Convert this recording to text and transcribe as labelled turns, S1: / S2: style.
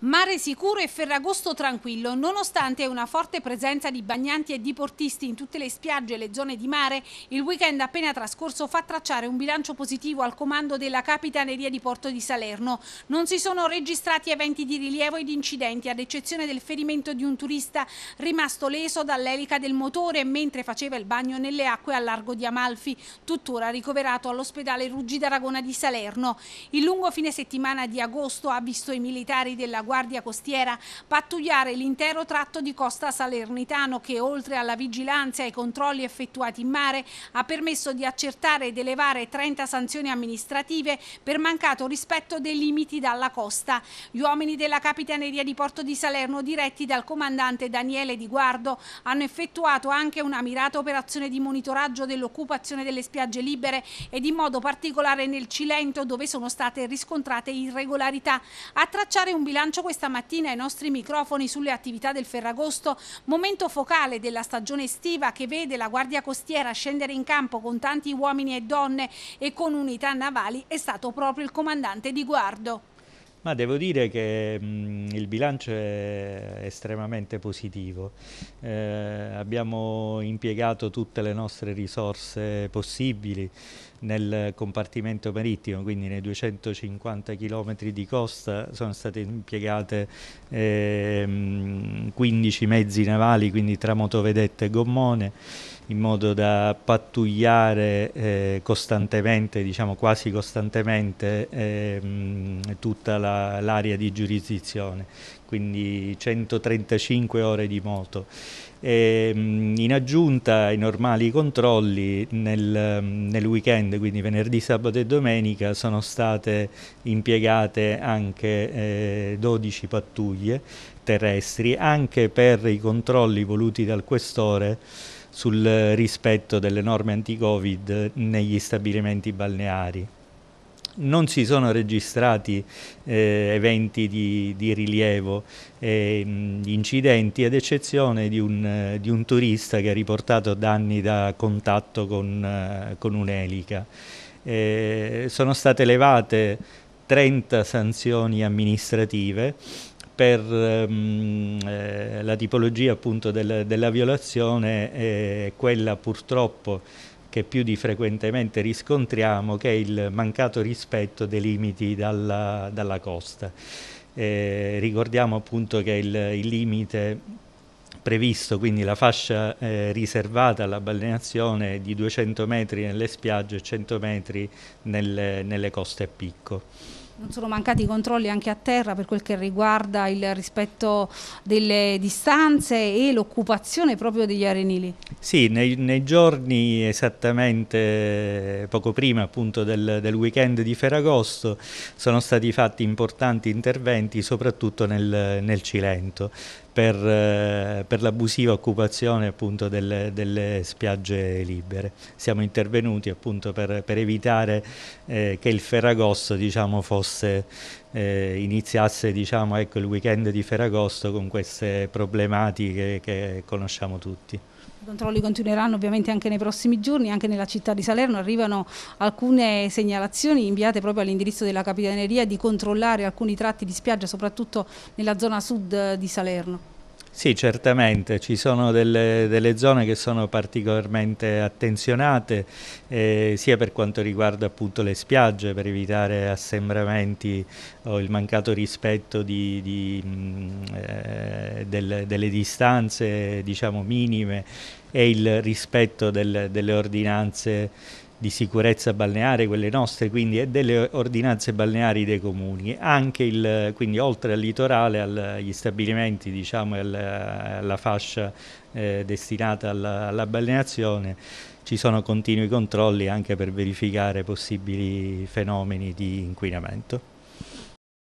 S1: Mare sicuro e Ferragosto tranquillo, nonostante una forte presenza di bagnanti e diportisti in tutte le spiagge e le zone di mare, il weekend appena trascorso fa tracciare un bilancio positivo al comando della Capitaneria di Porto di Salerno. Non si sono registrati eventi di rilievo ed incidenti, ad eccezione del ferimento di un turista rimasto leso dall'elica del motore mentre faceva il bagno nelle acque a largo di Amalfi, tuttora ricoverato all'ospedale Ruggi d'Aragona di Salerno. Il lungo fine settimana di agosto ha visto i militari della della Guardia Costiera pattugliare l'intero tratto di costa salernitano che oltre alla vigilanza e ai controlli effettuati in mare ha permesso di accertare ed elevare 30 sanzioni amministrative per mancato rispetto dei limiti dalla costa. Gli uomini della Capitaneria di Porto di Salerno diretti dal comandante Daniele Di Guardo hanno effettuato anche una mirata operazione di monitoraggio dell'occupazione delle spiagge libere ed in modo particolare nel Cilento dove sono state riscontrate irregolarità. A tracciare un bilancio Lancio questa mattina i nostri microfoni sulle attività del Ferragosto, momento focale della stagione estiva che vede la Guardia Costiera scendere in campo con tanti uomini e donne e con unità navali è stato proprio il comandante di Guardo.
S2: Ma devo dire che mh, il bilancio è estremamente positivo. Eh, abbiamo impiegato tutte le nostre risorse possibili nel compartimento marittimo, quindi nei 250 km di costa sono state impiegate eh, 15 mezzi navali, quindi tra motovedette e gommone in modo da pattugliare eh, costantemente, diciamo quasi costantemente, eh, tutta l'area di giurisdizione quindi 135 ore di moto. E, ehm, in aggiunta ai normali controlli nel, nel, weekend, quindi venerdì, sabato e domenica, sono state impiegate anche eh, 12 pattuglie terrestri, anche per i controlli voluti dal questore sul rispetto delle norme anti-Covid negli stabilimenti balneari non si sono registrati eh, eventi di, di rilievo, eh, incidenti, ad eccezione di un, eh, di un, turista che ha riportato danni da contatto con, eh, con un'elica. Eh, sono state elevate 30 sanzioni amministrative per ehm, eh, la tipologia appunto del, della violazione, eh, quella purtroppo che più di frequentemente riscontriamo, che è il mancato rispetto dei limiti dalla, dalla costa. Eh, ricordiamo appunto che il, il, limite previsto, quindi la fascia eh, riservata alla balneazione è di 200 metri nelle spiagge e 100 metri nelle, nelle coste a picco.
S1: Non sono mancati i controlli anche a terra per quel che riguarda il rispetto delle distanze e l'occupazione proprio degli arenili?
S2: Sì, nei, nei, giorni esattamente eh, poco prima appunto del, del, weekend di Ferragosto sono stati fatti importanti interventi soprattutto nel, nel Cilento per, eh, per l'abusiva occupazione appunto, delle, delle, spiagge libere. Siamo intervenuti appunto, per, per, evitare eh, che il Ferragosto diciamo, fosse, eh, iniziasse diciamo, ecco, il weekend di Ferragosto con queste problematiche che conosciamo tutti.
S1: I controlli continueranno ovviamente anche nei prossimi giorni, anche nella città di Salerno arrivano alcune segnalazioni inviate proprio all'indirizzo della Capitaneria di controllare alcuni tratti di spiaggia, soprattutto nella zona sud eh, di Salerno.
S2: Sì, certamente, ci sono delle, delle, zone che sono particolarmente attenzionate eh, sia per quanto riguarda appunto le spiagge per evitare assembramenti o il mancato rispetto di, di, mm, eh, del, delle distanze diciamo minime e il rispetto del, delle ordinanze di sicurezza balneare, quelle nostre, quindi e delle ordinanze balneari dei comuni, anche il, quindi oltre al litorale, agli stabilimenti, diciamo, alla, alla fascia eh, destinata alla, alla balneazione, ci sono continui controlli anche per verificare possibili fenomeni di inquinamento.